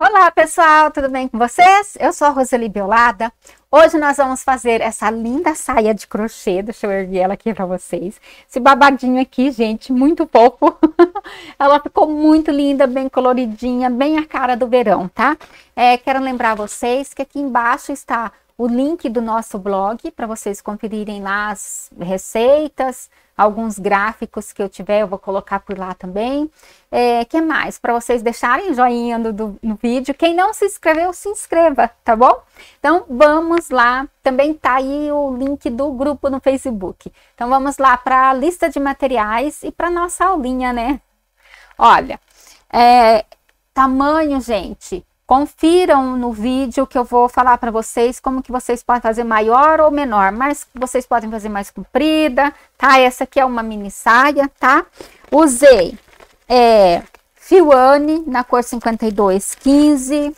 Olá pessoal, tudo bem com vocês? Eu sou a Roseli Biolada. Hoje nós vamos fazer essa linda saia de crochê, deixa eu erguer ela aqui para vocês. Esse babadinho aqui, gente, muito pouco. ela ficou muito linda, bem coloridinha, bem a cara do verão, tá? É, quero lembrar vocês que aqui embaixo está o link do nosso blog para vocês conferirem lá as receitas, alguns gráficos que eu tiver, eu vou colocar por lá também. É, que mais? Para vocês deixarem joinha no, do, no, vídeo. Quem não se inscreveu, se inscreva, tá bom? Então vamos lá. Também tá aí o link do grupo no Facebook. Então vamos lá para a lista de materiais e para nossa aulinha, né? Olha, é, tamanho, gente, Confiram no vídeo que eu vou falar para vocês como que vocês podem fazer maior ou menor, mas vocês podem fazer mais comprida, tá? Essa aqui é uma mini saia, tá? Usei é, fio Anne na cor 5215,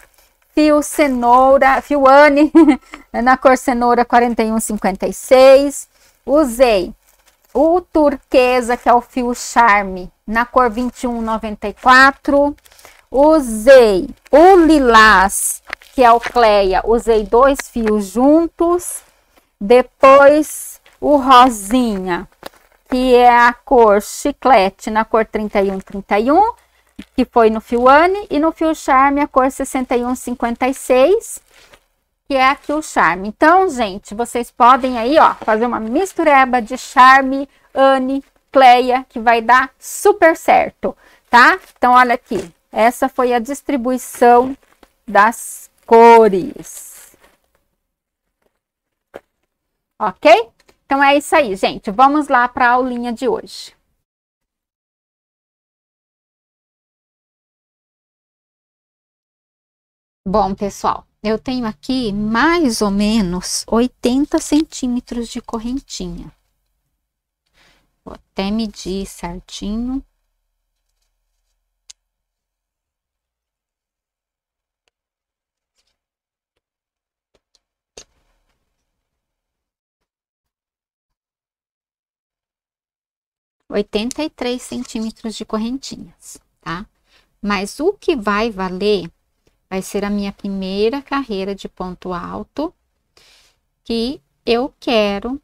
fio cenoura, fio Anne na cor cenoura 4156, usei o turquesa, que é o fio charme, na cor 2194, Usei o lilás, que é o cleia, usei dois fios juntos. Depois o rosinha, que é a cor chiclete na cor 3131, que foi no fio Anne. E no fio charme a cor 6156, que é aqui o charme. Então, gente, vocês podem aí, ó, fazer uma mistureba de charme, Anne, Cleia, que vai dar super certo, tá? Então, olha aqui, essa foi a distribuição das cores. Ok? Então é isso aí, gente. Vamos lá para a aulinha de hoje. Bom, pessoal, eu tenho aqui mais ou menos 80 centímetros de correntinha. Vou até medir certinho. 83 centímetros de correntinhas, tá? Mas o que vai valer vai ser a minha primeira carreira de ponto alto, que eu quero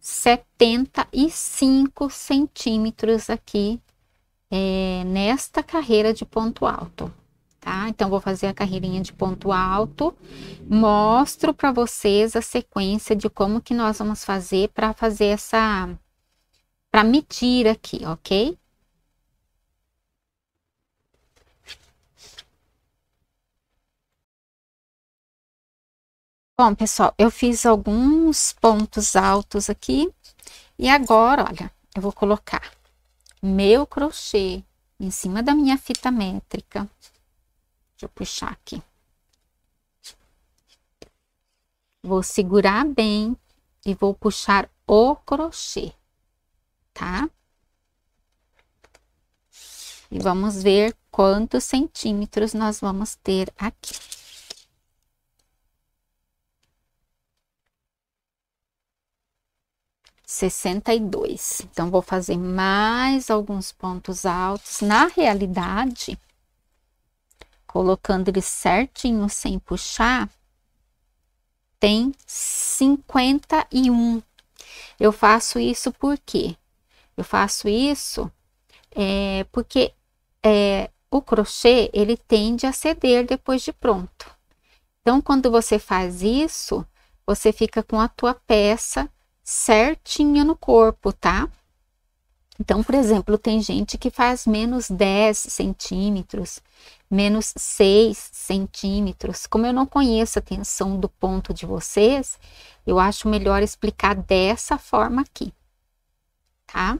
75 centímetros aqui é, nesta carreira de ponto alto, tá? Então, vou fazer a carreirinha de ponto alto, mostro para vocês a sequência de como que nós vamos fazer para fazer essa para medir aqui, ok? Bom, pessoal, eu fiz alguns pontos altos aqui. E agora, olha, eu vou colocar meu crochê em cima da minha fita métrica. Deixa eu puxar aqui. Vou segurar bem e vou puxar o crochê tá? E vamos ver quantos centímetros nós vamos ter aqui. Sessenta e dois. Então, vou fazer mais alguns pontos altos. Na realidade, colocando ele certinho sem puxar, tem 51. Eu faço isso porque eu faço isso é, porque é, o crochê ele tende a ceder depois de pronto. Então, quando você faz isso, você fica com a tua peça certinha no corpo, tá? Então, por exemplo, tem gente que faz menos 10 centímetros, menos 6 centímetros. Como eu não conheço a tensão do ponto de vocês, eu acho melhor explicar dessa forma aqui, tá?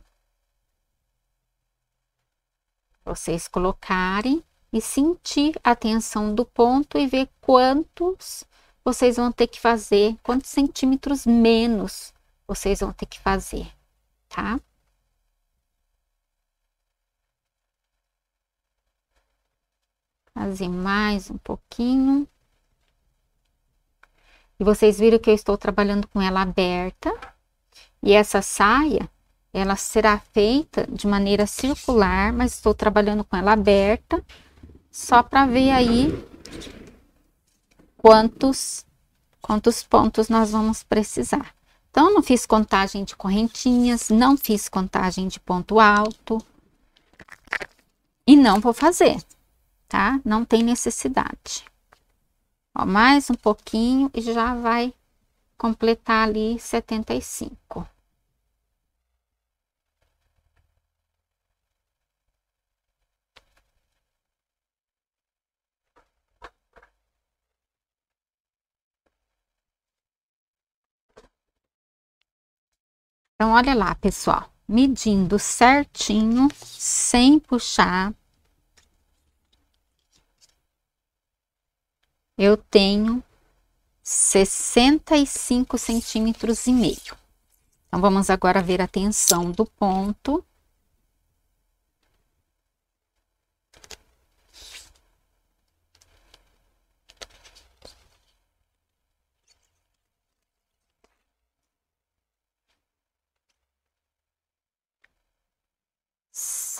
vocês colocarem e sentir a tensão do ponto e ver quantos vocês vão ter que fazer, quantos centímetros menos vocês vão ter que fazer, tá? Fazer mais um pouquinho. E vocês viram que eu estou trabalhando com ela aberta. E essa saia, ela será feita de maneira circular, mas estou trabalhando com ela aberta, só para ver aí quantos, quantos pontos nós vamos precisar. Então, não fiz contagem de correntinhas, não fiz contagem de ponto alto e não vou fazer, tá? Não tem necessidade. Ó, mais um pouquinho e já vai completar ali 75. Então, olha lá, pessoal. Medindo certinho, sem puxar. Eu tenho 65 centímetros e meio. Então, vamos agora ver a tensão do ponto.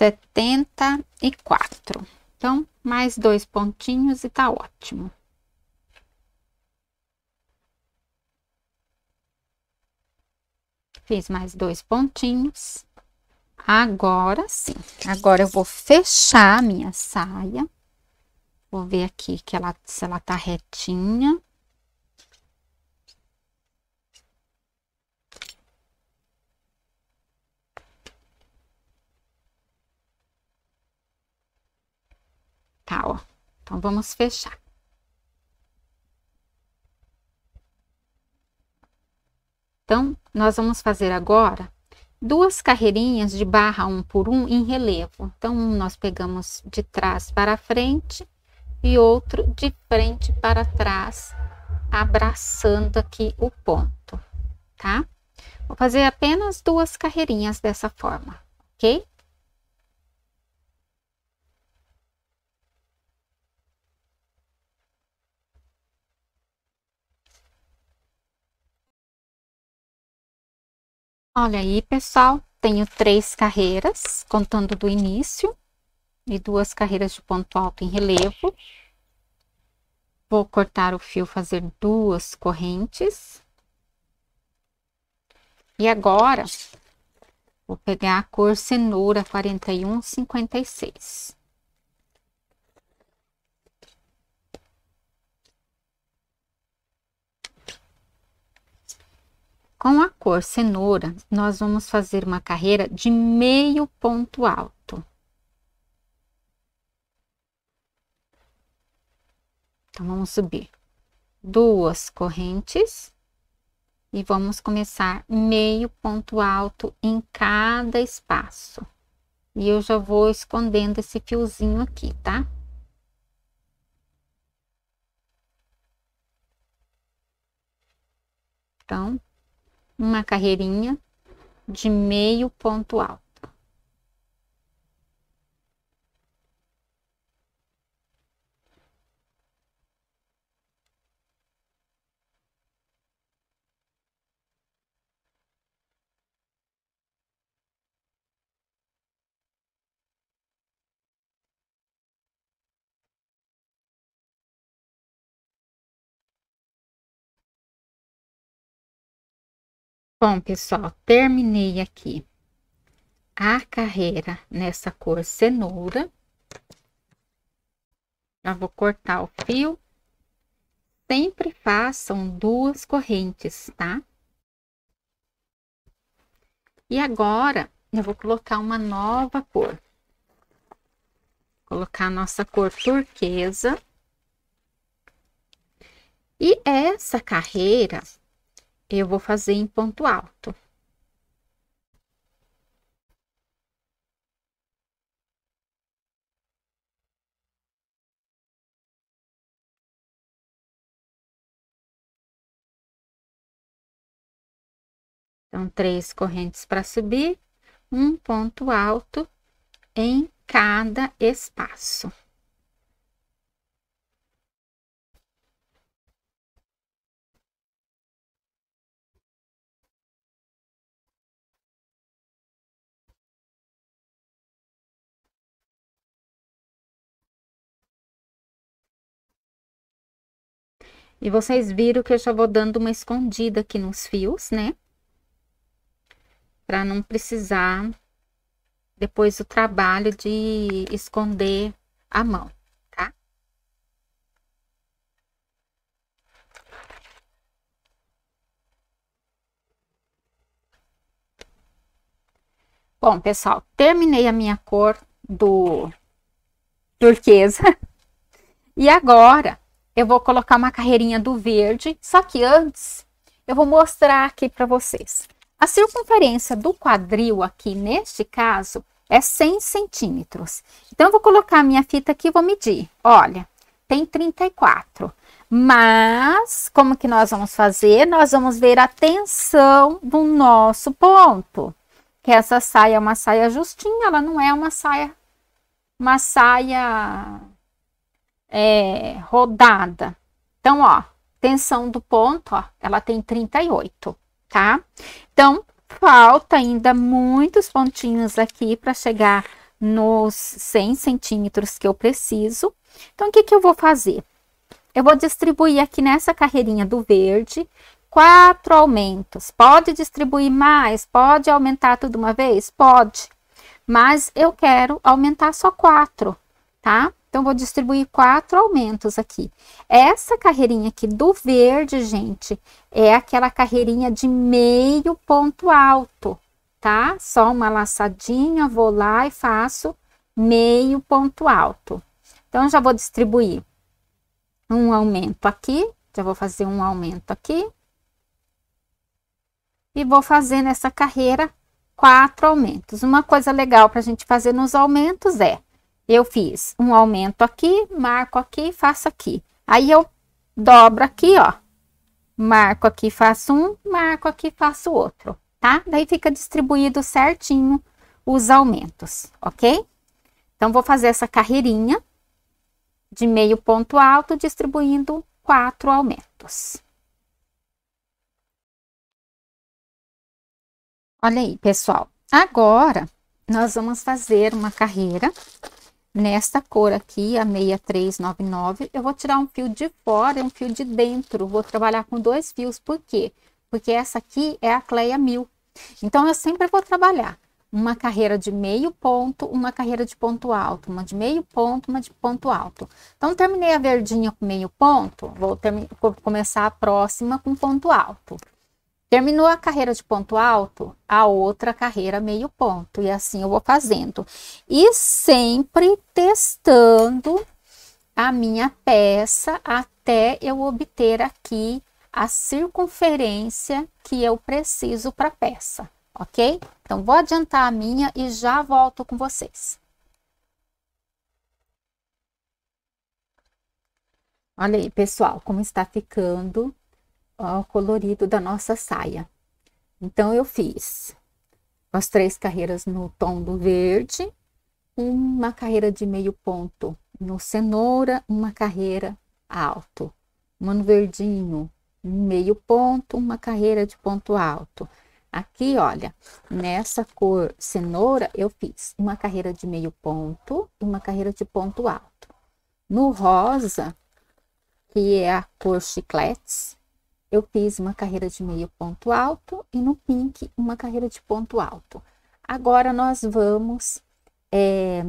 74. Então, mais dois pontinhos e tá ótimo. Fiz mais dois pontinhos. Agora sim, agora eu vou fechar a minha saia. Vou ver aqui que ela, se ela tá retinha. Tá, ó. Então, vamos fechar. Então, nós vamos fazer agora duas carreirinhas de barra um por um em relevo. Então, um nós pegamos de trás para frente e outro de frente para trás, abraçando aqui o ponto, tá? Vou fazer apenas duas carreirinhas dessa forma, ok? Olha aí, pessoal, tenho três carreiras, contando do início, e duas carreiras de ponto alto em relevo. Vou cortar o fio, fazer duas correntes. E agora, vou pegar a cor cenoura 4156. Com a cor cenoura, nós vamos fazer uma carreira de meio ponto alto. Então, vamos subir duas correntes e vamos começar meio ponto alto em cada espaço. E eu já vou escondendo esse fiozinho aqui, tá? Então, uma carreirinha de meio ponto alto. Bom, pessoal, terminei aqui a carreira nessa cor cenoura. Já vou cortar o fio. Sempre façam duas correntes, tá? E agora, eu vou colocar uma nova cor. Vou colocar a nossa cor turquesa. E essa carreira, eu vou fazer em ponto alto. Então, três correntes para subir, um ponto alto em cada espaço. E vocês viram que eu já vou dando uma escondida aqui nos fios, né? Pra não precisar depois o trabalho de esconder a mão, tá? Bom, pessoal, terminei a minha cor do turquesa. E agora, eu vou colocar uma carreirinha do verde, só que antes eu vou mostrar aqui para vocês. A circunferência do quadril aqui, neste caso, é 100 centímetros. Então, eu vou colocar a minha fita aqui e vou medir. Olha, tem 34. Mas, como que nós vamos fazer? Nós vamos ver a tensão do nosso ponto. Que essa saia é uma saia justinha, ela não é uma saia, uma saia é, rodada. Então, ó, tensão do ponto, ó, ela tem 38, tá? Então, falta ainda muitos pontinhos aqui para chegar nos 100 centímetros que eu preciso. Então, o que, que eu vou fazer? Eu vou distribuir aqui nessa carreirinha do verde quatro aumentos. Pode distribuir mais? Pode aumentar tudo uma vez? Pode. Mas eu quero aumentar só quatro, tá? Então, vou distribuir quatro aumentos aqui. Essa carreirinha aqui do verde, gente, é aquela carreirinha de meio ponto alto, tá? Só uma laçadinha, vou lá e faço meio ponto alto. Então, já vou distribuir um aumento aqui, já vou fazer um aumento aqui. E vou fazer nessa carreira quatro aumentos. Uma coisa legal para a gente fazer nos aumentos é eu fiz um aumento aqui, marco aqui, faço aqui. Aí eu dobro aqui, ó. Marco aqui, faço um, marco aqui, faço outro, tá? Daí fica distribuído certinho os aumentos, ok? Então, vou fazer essa carreirinha de meio ponto alto, distribuindo quatro aumentos. Olha aí, pessoal. Agora, nós vamos fazer uma carreira nesta cor aqui, a 6399, eu vou tirar um fio de fora e um fio de dentro. Vou trabalhar com dois fios, por quê? Porque essa aqui é a Cleia 1000. Então, eu sempre vou trabalhar uma carreira de meio ponto, uma carreira de ponto alto, uma de meio ponto, uma de ponto alto. Então, terminei a verdinha com meio ponto, vou começar a próxima com ponto alto. Terminou a carreira de ponto alto, a outra carreira meio ponto. E assim eu vou fazendo. E sempre testando a minha peça até eu obter aqui a circunferência que eu preciso para a peça, ok? Então, vou adiantar a minha e já volto com vocês. Olha aí, pessoal, como está ficando o colorido da nossa saia. Então, eu fiz as três carreiras no tom do verde, uma carreira de meio ponto no cenoura, uma carreira alto, uma no verdinho, meio ponto, uma carreira de ponto alto. Aqui, olha, nessa cor cenoura, eu fiz uma carreira de meio ponto e uma carreira de ponto alto. No rosa, que é a cor chicletes, eu fiz uma carreira de meio ponto alto e no pink uma carreira de ponto alto. Agora nós vamos é,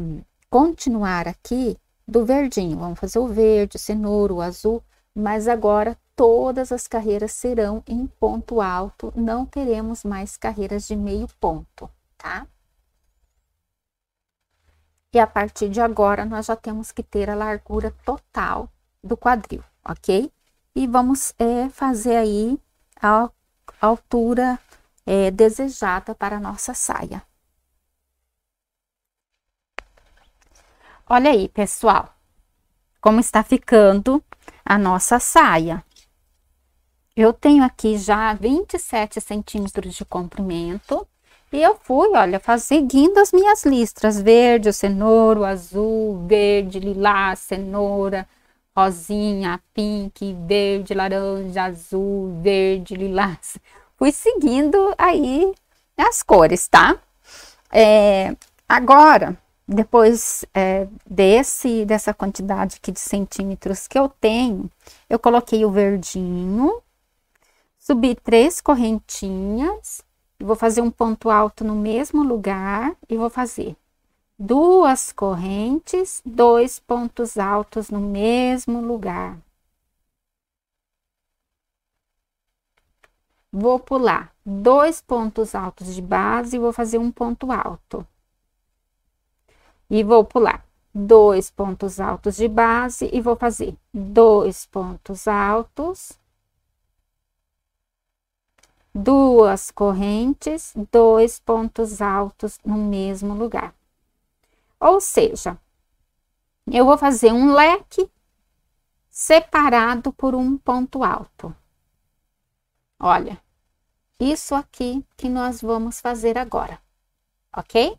continuar aqui do verdinho, vamos fazer o verde, o cenouro, o azul, mas agora todas as carreiras serão em ponto alto, não teremos mais carreiras de meio ponto, tá? E a partir de agora, nós já temos que ter a largura total do quadril, ok? e vamos é, fazer aí a altura é, desejada para a nossa saia. Olha aí, pessoal, como está ficando a nossa saia. Eu tenho aqui já 27 centímetros de comprimento. E eu fui, olha, seguindo as minhas listras, verde, cenoura, azul, verde, lilás, cenoura, rosinha, pink, verde, laranja, azul, verde, lilás. Fui seguindo aí as cores, tá? É, agora, depois é, desse, dessa quantidade aqui de centímetros que eu tenho, eu coloquei o verdinho, subi três correntinhas, vou fazer um ponto alto no mesmo lugar e vou fazer duas correntes, dois pontos altos no mesmo lugar. Vou pular dois pontos altos de base e vou fazer um ponto alto. E vou pular dois pontos altos de base e vou fazer dois pontos altos, duas correntes, dois pontos altos no mesmo lugar. Ou seja, eu vou fazer um leque separado por um ponto alto. Olha, isso aqui que nós vamos fazer agora, ok?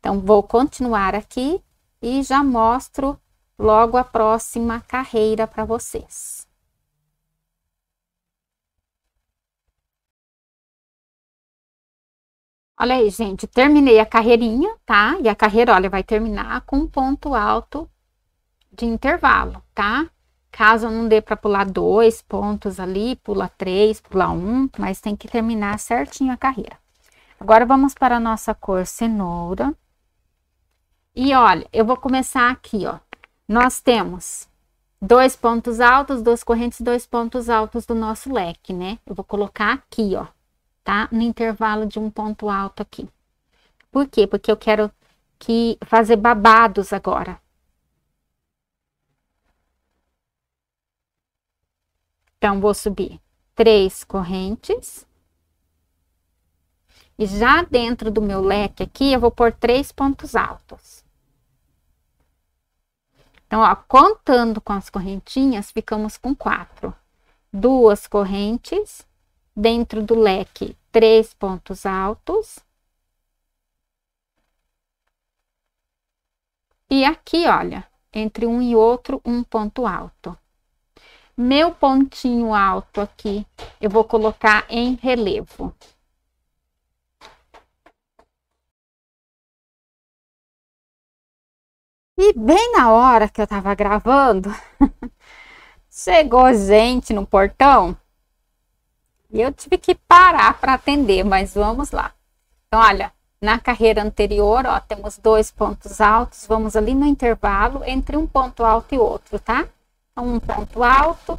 Então, vou continuar aqui e já mostro logo a próxima carreira para vocês. Olha aí, gente, terminei a carreirinha, tá? E a carreira, olha, vai terminar com um ponto alto de intervalo, tá? Caso não dê para pular dois pontos ali, pula três, pula um, mas tem que terminar certinho a carreira. Agora, vamos para a nossa cor cenoura. E olha, eu vou começar aqui, ó. Nós temos dois pontos altos, duas correntes, dois pontos altos do nosso leque, né? Eu vou colocar aqui, ó tá? No intervalo de um ponto alto aqui. Por quê? Porque eu quero que fazer babados agora. Então, vou subir três correntes. E já dentro do meu leque aqui, eu vou pôr três pontos altos. Então, ó, contando com as correntinhas, ficamos com quatro. Duas correntes, dentro do leque três pontos altos. E aqui, olha, entre um e outro, um ponto alto. Meu pontinho alto aqui, eu vou colocar em relevo. E bem na hora que eu tava gravando, chegou gente no portão e eu tive que parar para atender, mas vamos lá. Então, olha, na carreira anterior, ó, temos dois pontos altos, vamos ali no intervalo entre um ponto alto e outro, tá? Então, um ponto alto,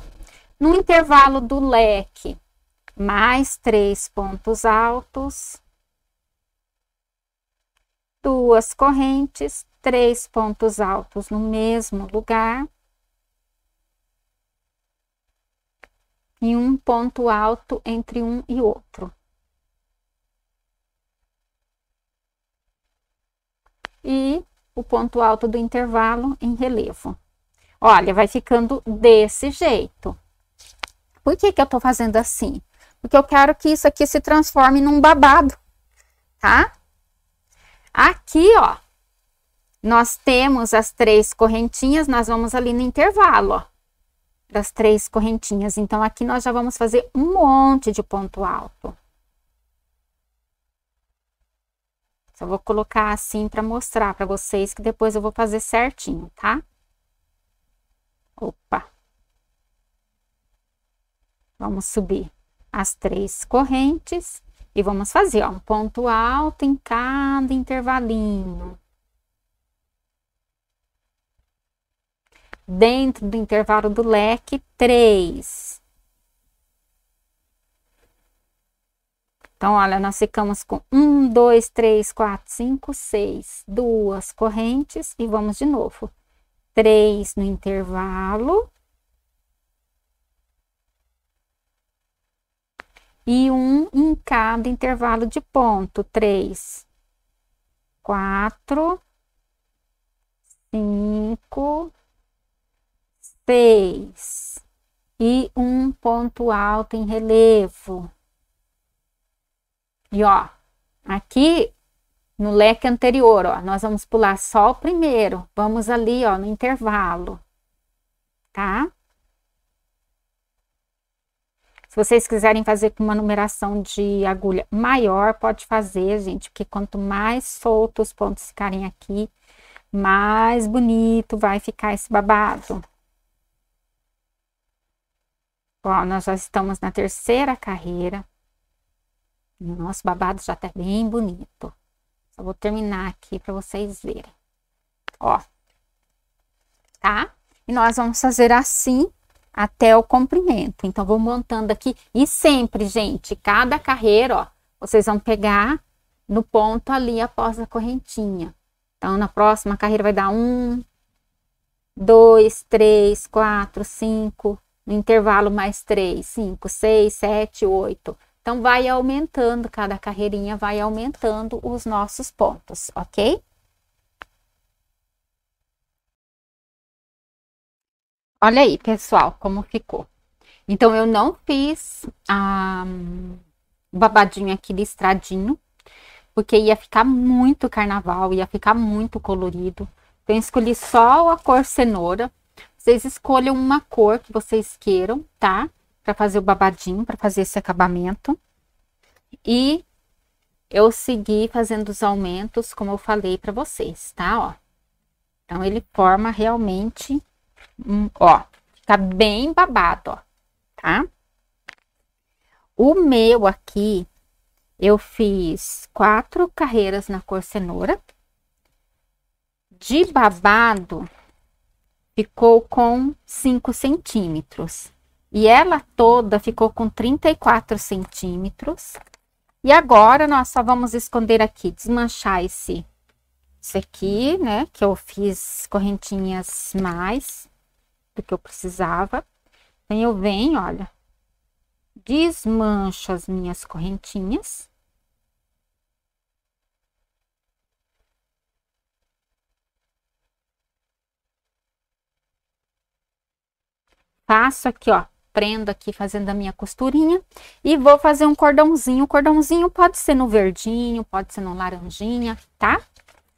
no intervalo do leque, mais três pontos altos, duas correntes, três pontos altos no mesmo lugar, e um ponto alto entre um e outro. E o ponto alto do intervalo em relevo. Olha, vai ficando desse jeito. Por que que eu tô fazendo assim? Porque eu quero que isso aqui se transforme num babado, tá? Aqui, ó, nós temos as três correntinhas, nós vamos ali no intervalo, ó das três correntinhas. Então, aqui nós já vamos fazer um monte de ponto alto. Só então, vou colocar assim para mostrar para vocês que depois eu vou fazer certinho, tá? Opa! Vamos subir as três correntes e vamos fazer, ó, um ponto alto em cada intervalinho. dentro do intervalo do leque 3. Então, olha, nós ficamos com 1, 2, 3, 4, 5, 6, duas correntes e vamos de novo. 3 no intervalo. E um em cada intervalo de ponto. 3, 4, 5, fez e um ponto alto em relevo. E ó, aqui no leque anterior, ó, nós vamos pular só o primeiro, vamos ali, ó, no intervalo, tá? Se vocês quiserem fazer com uma numeração de agulha maior, pode fazer, gente, porque quanto mais soltos os pontos ficarem aqui, mais bonito vai ficar esse babado. Bom, nós já estamos na terceira carreira. O nosso babado já tá bem bonito. Só vou terminar aqui para vocês verem. Ó. Tá? E nós vamos fazer assim até o comprimento. Então, vou montando aqui. E sempre, gente, cada carreira, ó, vocês vão pegar no ponto ali após a correntinha. Então, na próxima carreira vai dar um, dois, três, quatro, cinco, no intervalo mais 3, 5, 6, 7, 8. Então, vai aumentando, cada carreirinha vai aumentando os nossos pontos, ok? Olha aí, pessoal, como ficou. Então, eu não fiz o hum, babadinho aqui listradinho, porque ia ficar muito carnaval, ia ficar muito colorido. Então, escolhi só a cor cenoura, vocês escolham uma cor que vocês queiram, tá? Para fazer o babadinho, para fazer esse acabamento. E eu segui fazendo os aumentos, como eu falei para vocês, tá? Ó. Então, ele forma realmente, um, ó, fica tá bem babado, ó, tá? O meu aqui, eu fiz quatro carreiras na cor cenoura. De babado, ficou com 5 centímetros. E ela toda ficou com 34 centímetros. E agora, nós só vamos esconder aqui, desmanchar esse, esse aqui, né? Que eu fiz correntinhas mais do que eu precisava. Então, eu venho, olha, desmancho as minhas correntinhas. passo aqui, ó, prendo aqui fazendo a minha costurinha e vou fazer um cordãozinho. O cordãozinho pode ser no verdinho, pode ser no laranjinha, tá?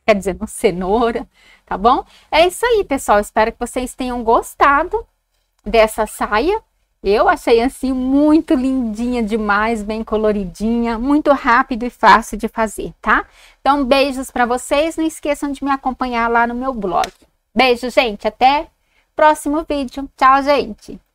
Quer dizer, no cenoura, tá bom? É isso aí, pessoal. Espero que vocês tenham gostado dessa saia. Eu achei assim muito lindinha demais, bem coloridinha, muito rápido e fácil de fazer, tá? Então, beijos para vocês. Não esqueçam de me acompanhar lá no meu blog. Beijo, gente. Até próximo vídeo. Tchau, gente!